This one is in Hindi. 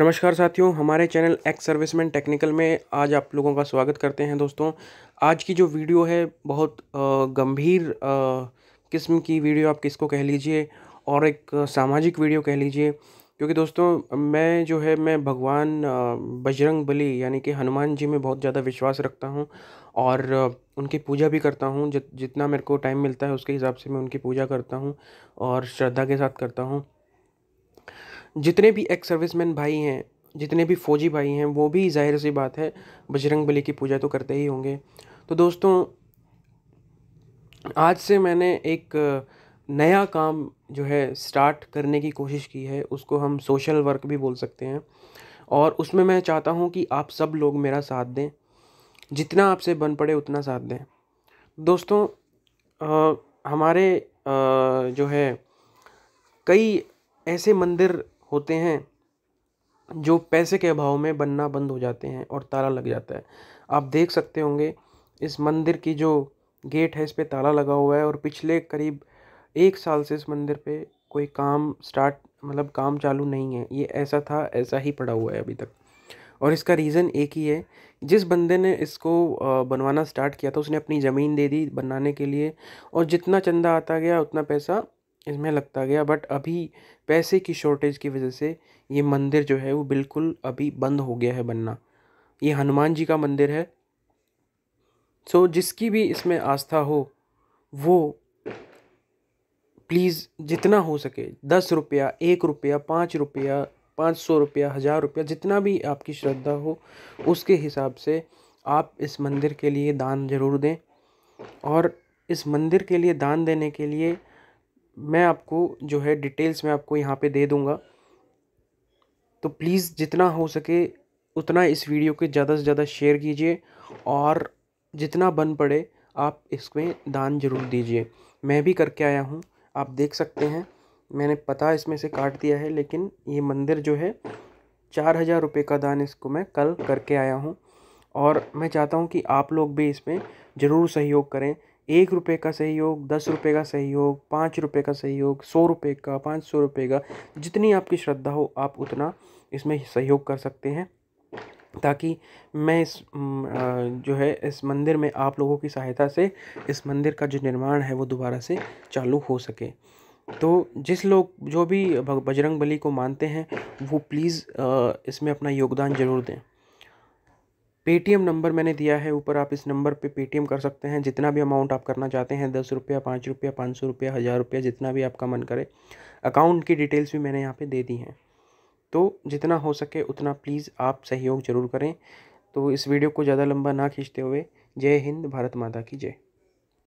नमस्कार साथियों हमारे चैनल एक्स सर्विसमैन टेक्निकल में आज आप लोगों का स्वागत करते हैं दोस्तों आज की जो वीडियो है बहुत गंभीर किस्म की वीडियो आप किसको कह लीजिए और एक सामाजिक वीडियो कह लीजिए क्योंकि दोस्तों मैं जो है मैं भगवान बजरंग बली यानी कि हनुमान जी में बहुत ज़्यादा विश्वास रखता हूँ और उनकी पूजा भी करता हूँ जितना मेरे को टाइम मिलता है उसके हिसाब से मैं उनकी पूजा करता हूँ और श्रद्धा के साथ करता हूँ जितने भी एक्स सर्विसमैन भाई हैं जितने भी फौजी भाई हैं वो भी जाहिर सी बात है बजरंग बली की पूजा तो करते ही होंगे तो दोस्तों आज से मैंने एक नया काम जो है स्टार्ट करने की कोशिश की है उसको हम सोशल वर्क भी बोल सकते हैं और उसमें मैं चाहता हूँ कि आप सब लोग मेरा साथ दें जितना आपसे बन पड़े उतना साथ दें दोस्तों आ, हमारे आ, जो है कई ऐसे मंदिर होते हैं जो पैसे के अभाव में बनना बंद हो जाते हैं और ताला लग जाता है आप देख सकते होंगे इस मंदिर की जो गेट है इस पर ताला लगा हुआ है और पिछले करीब एक साल से इस मंदिर पे कोई काम स्टार्ट मतलब काम चालू नहीं है ये ऐसा था ऐसा ही पड़ा हुआ है अभी तक और इसका रीज़न एक ही है जिस बंदे ने इसको बनवाना स्टार्ट किया था उसने अपनी ज़मीन दे दी बनाने के लिए और जितना चंदा आता गया उतना पैसा इसमें लगता गया बट अभी पैसे की शॉर्टेज की वजह से ये मंदिर जो है वो बिल्कुल अभी बंद हो गया है बनना ये हनुमान जी का मंदिर है सो so, जिसकी भी इसमें आस्था हो वो प्लीज़ जितना हो सके दस रुपया एक रुपया पाँच रुपया पाँच सौ रुपया हज़ार रुपया जितना भी आपकी श्रद्धा हो उसके हिसाब से आप इस मंदिर के लिए दान ज़रूर दें और इस मंदिर के लिए दान देने के लिए मैं आपको जो है डिटेल्स मैं आपको यहाँ पे दे दूँगा तो प्लीज़ जितना हो सके उतना इस वीडियो के ज़्यादा से ज़्यादा शेयर कीजिए और जितना बन पड़े आप इसमें दान ज़रूर दीजिए मैं भी करके आया हूँ आप देख सकते हैं मैंने पता इसमें से काट दिया है लेकिन ये मंदिर जो है चार हज़ार रुपये का दान इसको मैं कल करके आया हूँ और मैं चाहता हूँ कि आप लोग भी इसमें ज़रूर सहयोग करें एक रुपये का सहयोग दस रुपये का सहयोग पाँच रुपये का सहयोग सौ रुपये का पाँच सौ रुपये का जितनी आपकी श्रद्धा हो आप उतना इसमें सहयोग कर सकते हैं ताकि मैं इस जो है इस मंदिर में आप लोगों की सहायता से इस मंदिर का जो निर्माण है वो दोबारा से चालू हो सके तो जिस लोग जो भी बजरंग बली को मानते हैं वो प्लीज़ इसमें अपना योगदान ज़रूर दें पेटीएम नंबर मैंने दिया है ऊपर आप इस नंबर पे पेटीएम कर सकते हैं जितना भी अमाउंट आप करना चाहते हैं दस रुपया पाँच रुपया पाँच सौ रुपया हज़ार रुपया जितना भी आपका मन करे अकाउंट की डिटेल्स भी मैंने यहाँ पे दे दी हैं तो जितना हो सके उतना प्लीज़ आप सहयोग ज़रूर करें तो इस वीडियो को ज़्यादा लंबा ना खींचते हुए जय हिंद भारत माता की जय